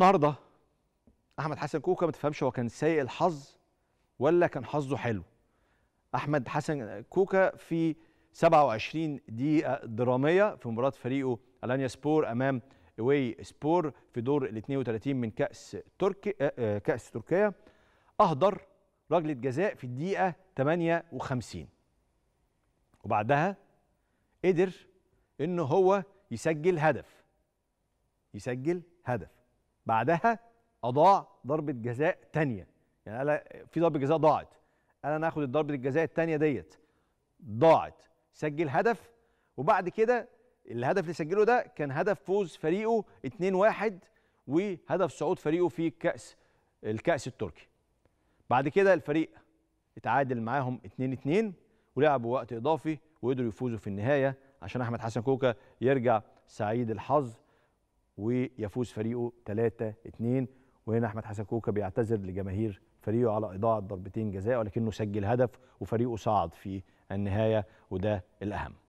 النهارده احمد حسن كوكا ما تفهمش هو كان سيء الحظ ولا كان حظه حلو احمد حسن كوكا في 27 دقيقه دراميه في مباراه فريقه الانيا سبور امام اوي سبور في دور ال 32 من كاس تركي آه، آه، كاس تركيا اهدر ركله جزاء في الدقيقه 58 وبعدها قدر ان هو يسجل هدف يسجل هدف بعدها اضاع ضربه جزاء ثانيه يعني قال في ضربه جزاء ضاعت قال انا هاخد ضربه الجزاء الثانيه ديت ضاعت سجل هدف وبعد كده الهدف اللي سجله ده كان هدف فوز فريقه 2-1 وهدف صعود فريقه في كاس الكاس التركي بعد كده الفريق اتعادل معاهم 2-2 ولعبوا وقت اضافي وقدروا يفوزوا في النهايه عشان احمد حسن كوكا يرجع سعيد الحظ ويفوز فريقه 3 2 وهنا احمد حسن كوكا بيعتذر لجماهير فريقه على اضاعه ضربتين جزاء ولكنه سجل هدف وفريقه صعد في النهايه وده الاهم